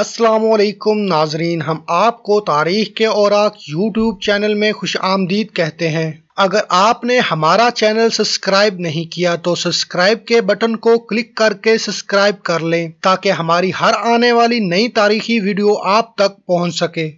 असलम नाजरीन हम आपको तारीख के औरक यूट्यूब चैनल में खुश आमदीद कहते हैं अगर आपने हमारा चैनल सब्सक्राइब नहीं किया तो सब्सक्राइब के बटन को क्लिक करके सब्सक्राइब कर लें ताकि हमारी हर आने वाली नई तारीखी वीडियो आप तक पहुंच सके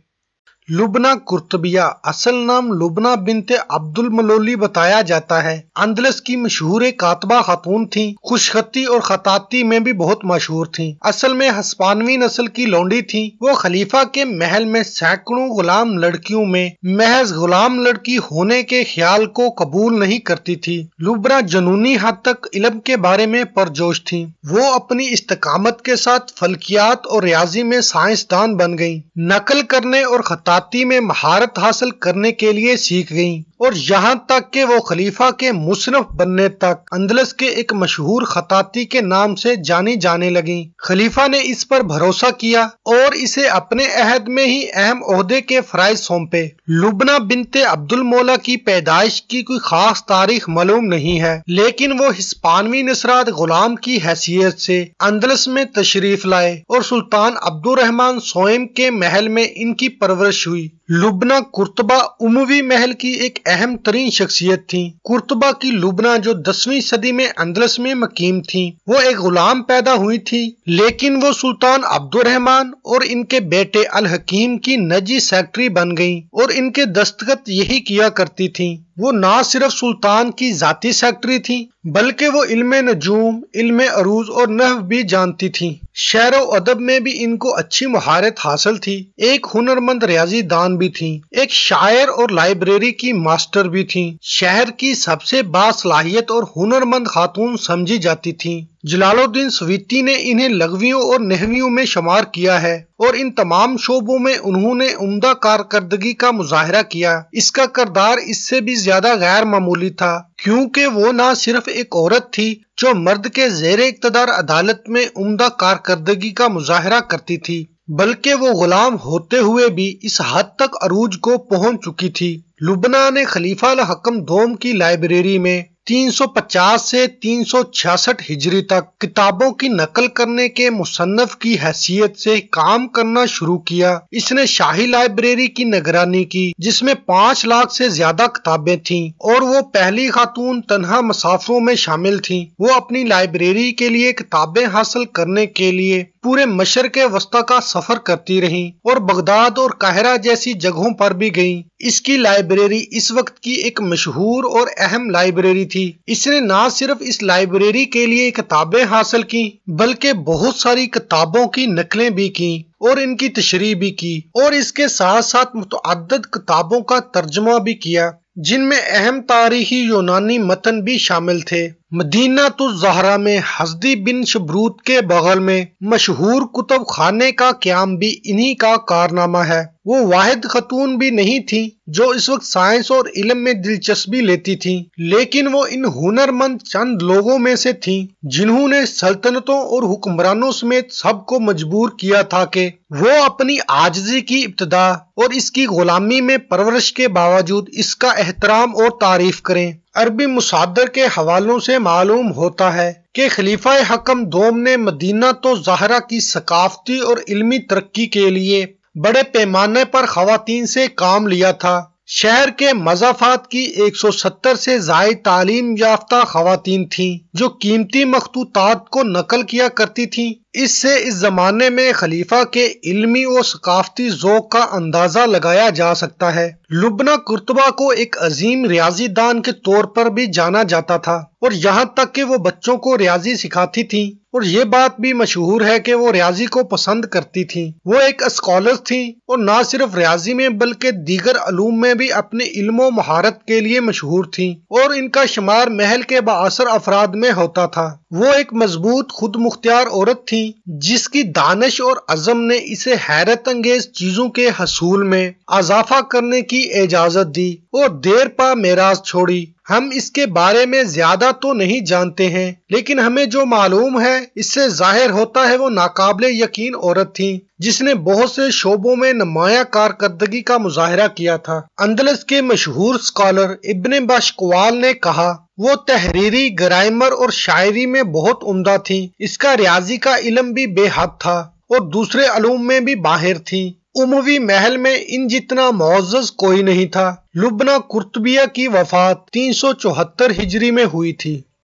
लुबना कुर्तबिया असल नाम लुबना बिनते अब्दुल मलोली बताया जाता है अंदलस की मशहूर कातबा खातून थी खुशखती और खताती में भी बहुत मशहूर थी असल में हस्पानवी नस्ल की लौंडी थी वो खलीफा के महल में सैकड़ों गुलाम लड़कियों में महज गुलाम लड़की होने के ख्याल को कबूल नहीं करती थी लुबना जनूनी हद तक इलम के बारे में परजोश थी वो अपनी इस्तकामत के साथ फलकियात और रियाजी में साइंसदान बन गई नकल करने और खता खराती में महारत हासिल करने के लिए सीख गईं और यहाँ तक कि वो खलीफा के मुसनफ बनने तक अंदलस के एक मशहूर खताती के नाम से जानी जाने लगी खलीफा ने इस पर भरोसा किया और इसे अपने अहद में ही अहम अहदे के फराइज सौंपे लुबना बिनते अब्दुल मोला की पैदाइश की कोई खास तारीख मालूम नहीं है लेकिन वो हिस्पानवी नसरात गुलाम की हैसियत से अंदलस में तशरीफ लाए और सुल्तान अब्दुलरहमान सोएम के महल में इनकी परवरिश हुई लुबना कुर्तबा उमवी महल की एक अहम तरीन शख्सियत थी कुर्तबा की लुबना जो दसवीं सदी में अंदलस में मकीम थी वो एक गुलाम पैदा हुई थी लेकिन वो सुल्तान अब्दुलरहमान और इनके बेटे अल हकीम की नजी सेक्रेटरी बन गई और इनके दस्तखत यही किया करती थी वो ना सिर्फ सुल्तान की जाती सेक्रेटरी थी बल्कि वो इल्म नजूम इल्म अरूज और नहव भी जानती थी शेर अदब में भी इनको अच्छी महारत हासिल थी एक हुनरमंद रियाजी दान भी थी एक शायर और लाइब्रेरी की मास्टर भी थी शहर की सबसे बासलाहियत और हुनरमंद खातून समझी जाती थी जलालुद्दीन सवीती ने इन्हें लघवियों और नहवियों में शुमार किया है और इन तमाम शोबों में उन्होंने उम्दा कारकर्दगी का मुजाहरा किया इसका करदार इससे भी ज्यादा गैर मामूली था क्योंकि वो ना सिर्फ एक औरत थी जो मर्द के जेर इकतदार अदालत में उम्दा कारकर्दगी का मुजाहरा करती थी बल्कि वो गुलाम होते हुए भी इस हद तक अरूज को पहुंच चुकी थी लुबना ने खलीफा हकम दोम की लाइब्रेरी में 350 से 366 हिजरी तक किताबों की नकल करने के मुसन्फ की हैसियत से काम करना शुरू किया इसने शाही लाइब्रेरी की निगरानी की जिसमें पाँच लाख से ज्यादा किताबें थीं और वो पहली खातून तनहा मुसाफरों में शामिल थीं वो अपनी लाइब्रेरी के लिए किताबें हासिल करने के लिए पूरे मशर के वस्ता का सफर करती रहीं और बगदाद और काहरा जैसी जगहों पर भी गई इसकी लाइब्रेरी इस वक्त की एक मशहूर और अहम लाइब्रेरी थी इसने न सिर्फ इस लाइब्रेरी के लिए किताबें हासिल की बल्कि बहुत सारी किताबों की नकलें भी की और इनकी तशरी भी की और इसके साथ साथ मुतद किताबों का तर्जमा भी किया जिनमें अहम तारीखी यूनानी मतन भी शामिल थे मदीना तो जहरा में हजदी बिन शबरूत के बगल में मशहूर कुतुब खाने का क्याम भी इन्हीं का कारनामा है वो वाहिद खतून भी नहीं थी जो इस वक्त साइंस और इलम में दिलचस्पी लेती थी लेकिन वो इन हुनरमंद चंद लोगों में से थी जिन्होंने सल्तनतों और हुक्मरानों समेत सबको मजबूर किया था कि वो अपनी आजजी की इब्तदा और इसकी गुलामी में परवरिश के बावजूद इसका एहतराम और तारीफ करें अरबी मुसादर के हवालों से मालूम होता है कि खलीफा हकम दोम ने मदीना तो जहरा की सकाफती और इलमी तरक्की के लिए बड़े पैमाने पर खातन से काम लिया था शहर के मजाफात की 170 से जायद तालीम याफ्ता खातन थी जो कीमती मखतूत को नकल किया करती थी इससे इस ज़माने में खलीफा के इल्मी और सकाफती जोक का अंदाज़ा लगाया जा सकता है लुबना कुर्तबा को एक अजीम रियाजी दान के तौर पर भी जाना जाता था और यहाँ तक कि वो बच्चों को रियाजी सिखाती थी और ये बात भी मशहूर है कि वो रियाजी को पसंद करती थी वो एक स्कॉलर थी और ना सिर्फ रियाजी में बल्कि दीगर अलूम में भी अपने इल्म महारत के लिए मशहूर थी और इनका शुमार महल के बासर अफराद में होता था वो एक मजबूत खुद मुख्तियार औरत थी जिसकी दानिश और अजम ने इसे हैरत अंगेज चीजों के हसूल में अजाफा करने की इजाजत दी और देर पा मेराज छोड़ी हम इसके बारे में ज्यादा तो नहीं जानते हैं लेकिन हमें जो मालूम है इससे जाहिर होता है वो नाकाबले यकीन औरत थी जिसने बहुत से शोबों में नुमाया कारकर्दगी का मुजाहरा किया था अंदलस के मशहूर स्कॉलर इबन बशकवाल ने कहा वो तहरीरी ग्राइमर और शायरी में बहुत उमदा थी इसका रियाजी का इलम भी बेहद था और दूसरे अलूम में भी बाहिर थी उमवी महल में इन जितना मोजज कोई नहीं था लुबना कुर्तबिया की वफात तीन सौ चौहत्तर हिजरी में हुई थी